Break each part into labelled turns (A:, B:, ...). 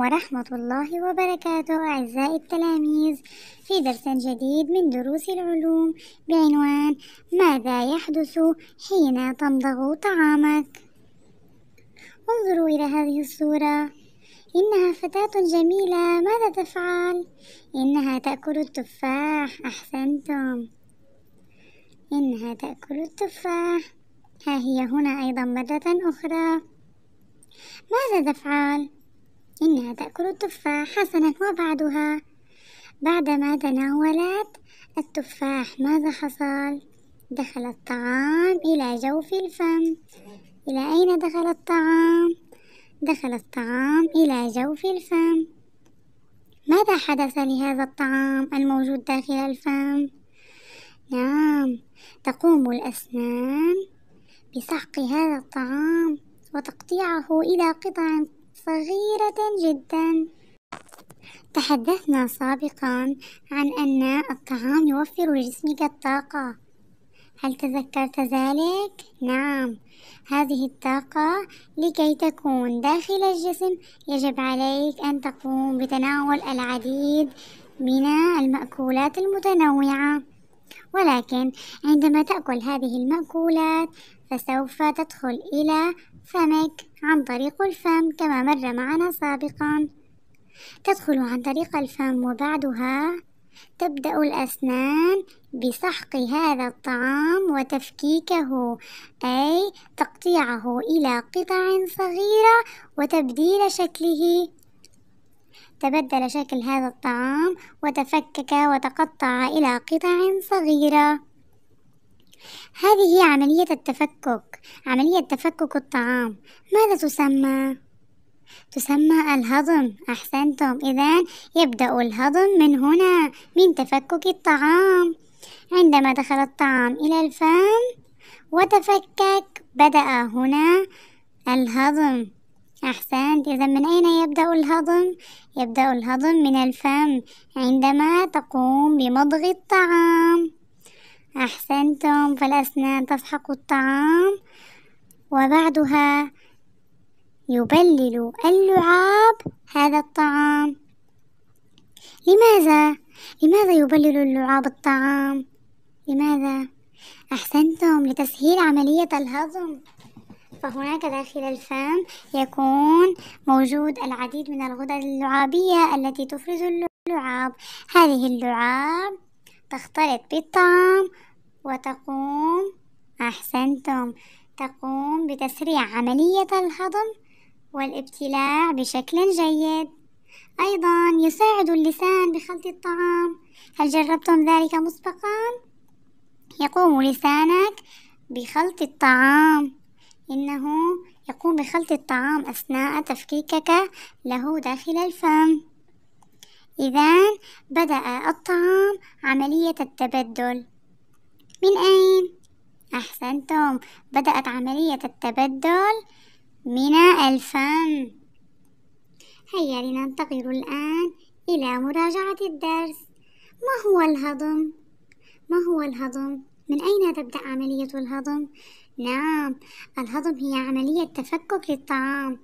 A: ورحمة الله وبركاته أعزائي التلاميذ في درس جديد من دروس العلوم بعنوان ماذا يحدث حين تمضغ طعامك انظروا إلى هذه الصورة إنها فتاة جميلة ماذا تفعل؟ إنها تأكل التفاح أحسنتم إنها تأكل التفاح ها هي هنا أيضا مرة أخرى ماذا تفعل؟ إنها تأكل التفاح حسنا وبعدها بعدما تناولت التفاح ماذا حصل؟ دخل الطعام إلى جوف الفم إلى أين دخل الطعام؟ دخل الطعام إلى جوف الفم ماذا حدث لهذا الطعام الموجود داخل الفم؟ نعم تقوم الأسنان بسحق هذا الطعام وتقطيعه إلى قطع صغيرة جدا تحدثنا سابقا عن أن الطعام يوفر لجسمك الطاقة هل تذكرت ذلك؟ نعم هذه الطاقة لكي تكون داخل الجسم يجب عليك أن تقوم بتناول العديد من المأكولات المتنوعة ولكن عندما تأكل هذه المأكولات فسوف تدخل إلى فمك عن طريق الفم كما مر معنا سابقا تدخل عن طريق الفم وبعدها تبدأ الأسنان بسحق هذا الطعام وتفكيكه أي تقطيعه إلى قطع صغيرة وتبديل شكله تبدل شكل هذا الطعام وتفكك وتقطع إلى قطع صغيرة هذه هي عملية التفكك عملية تفكك الطعام ماذا تسمى؟ تسمى الهضم أحسنتم إذا يبدأ الهضم من هنا من تفكك الطعام عندما دخل الطعام إلى الفم وتفكك بدأ هنا الهضم أحسنت إذا من أين يبدأ الهضم؟ يبدأ الهضم من الفم عندما تقوم بمضغ الطعام أحسنتم فالأسنان تسحق الطعام وبعدها يبلل اللعاب هذا الطعام لماذا؟ لماذا يبلل اللعاب الطعام؟ لماذا؟ أحسنتم لتسهيل عملية الهضم فهناك داخل الفم يكون موجود العديد من الغدد اللعابية التي تفرز اللعاب هذه اللعاب تختلط بالطعام وتقوم أحسنتم تقوم بتسريع عملية الهضم والابتلاع بشكل جيد أيضا يساعد اللسان بخلط الطعام هل جربتم ذلك مسبقا؟ يقوم لسانك بخلط الطعام إنه يقوم بخلط الطعام أثناء تفكيكك له داخل الفم إذا بدأ الطعام عملية التبدل من أين؟ أحسنتم بدأت عملية التبدل من الفم هيا لننتقل الآن إلى مراجعة الدرس ما هو الهضم؟ ما هو الهضم؟ من أين تبدأ عملية الهضم؟ نعم الهضم هي عملية تفكك للطعام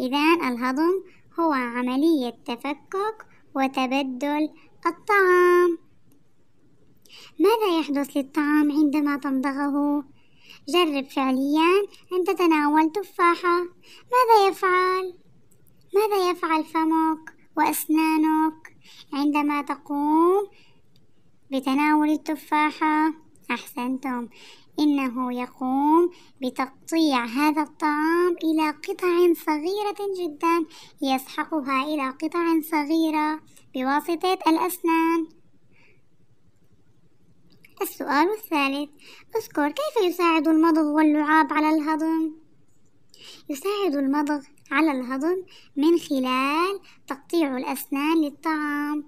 A: إذا الهضم هو عملية تفكك وتبدل الطعام ماذا يحدث للطعام عندما تمضغه؟ جرب فعليا أن تتناول تفاحة ماذا يفعل؟ ماذا يفعل فمك وأسنانك عندما تقوم بتناول التفاحة؟ أحسنتم إنه يقوم بتقطيع هذا الطعام إلى قطع صغيرة جدا يسحقها إلى قطع صغيرة بواسطة الأسنان السؤال الثالث اذكر كيف يساعد المضغ واللعاب على الهضم يساعد المضغ على الهضم من خلال تقطيع الأسنان للطعام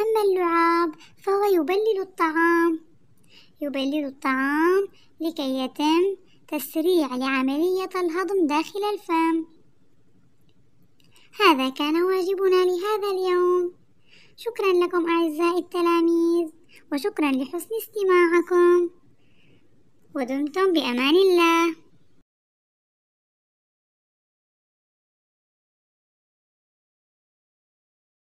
A: أما اللعاب فهو يبلل الطعام يبلد الطعام لكي يتم تسريع لعملية الهضم داخل الفم هذا كان واجبنا لهذا اليوم شكرا لكم أعزائي التلاميذ وشكرا لحسن استماعكم ودمتم بأمان الله